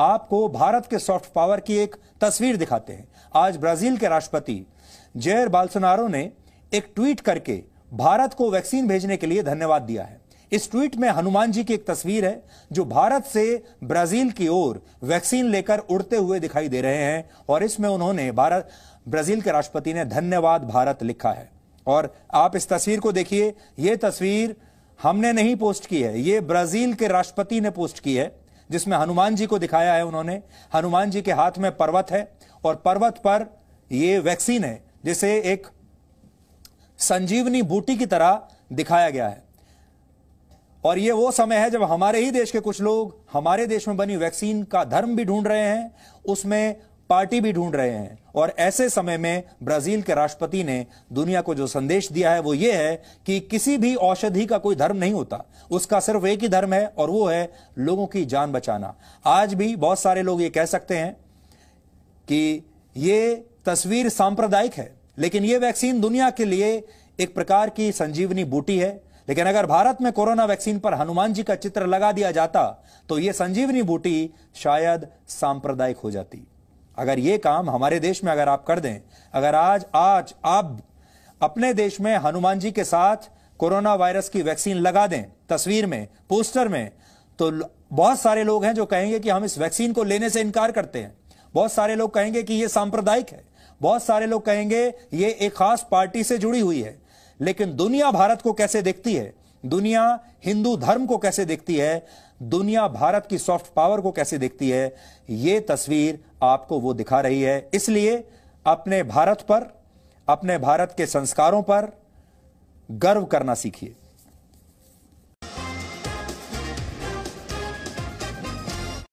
आपको भारत के soft power की एक तस्वीर दिखाते हैं आज ब्राजील के राष्ट्रपति जेयर बाल्सोनारो ने एक ट्वीट करके भारत को वैक्सीन भेजने के लिए धन्यवाद दिया है इस ट्वीट में हनुमान जी की एक तस्वीर है जो भारत से ब्राजील की ओर वैक्सीन लेकर उड़ते हुए दिखाई दे रहे हैं और इसमें उन्होंने भारत ब्राजील के राष्ट्रपति ने धन्यवाद भारत लिखा है और आप इस तस्वीर को देखिए यह तस्वीर हमने नहीं पोस्ट की है ये ब्राजील के राष्ट्रपति ने पोस्ट की है जिसमें हनुमान जी को दिखाया है उन्होंने हनुमान जी के हाथ में पर्वत है और पर्वत पर यह वैक्सीन है जिसे एक संजीवनी बूटी की तरह दिखाया गया है और ये वो समय है जब हमारे ही देश के कुछ लोग हमारे देश में बनी वैक्सीन का धर्म भी ढूंढ रहे हैं उसमें पार्टी भी ढूंढ रहे हैं और ऐसे समय में ब्राजील के राष्ट्रपति ने दुनिया को जो संदेश दिया है वो ये है कि किसी भी औषधि का कोई धर्म नहीं होता उसका सिर्फ एक ही धर्म है और वो है लोगों की जान बचाना आज भी बहुत सारे लोग ये कह सकते हैं कि ये तस्वीर सांप्रदायिक है लेकिन ये वैक्सीन दुनिया के लिए एक प्रकार की संजीवनी बूटी है लेकिन अगर भारत में कोरोना वैक्सीन पर हनुमान जी का चित्र लगा दिया जाता तो यह संजीवनी बूटी शायद सांप्रदायिक हो जाती अगर ये काम हमारे देश में अगर आप कर दें अगर आज आज आप अपने देश में हनुमान जी के साथ कोरोना वायरस की वैक्सीन लगा दें तस्वीर में पोस्टर में तो बहुत सारे लोग हैं जो कहेंगे कि हम इस वैक्सीन को लेने से इनकार करते हैं बहुत सारे लोग कहेंगे कि ये सांप्रदायिक है बहुत सारे लोग कहेंगे ये एक खास पार्टी से जुड़ी हुई है लेकिन दुनिया भारत को कैसे देखती है दुनिया हिंदू धर्म को कैसे देखती है दुनिया भारत की सॉफ्ट पावर को कैसे देखती है यह तस्वीर आपको वो दिखा रही है इसलिए अपने भारत पर अपने भारत के संस्कारों पर गर्व करना सीखिए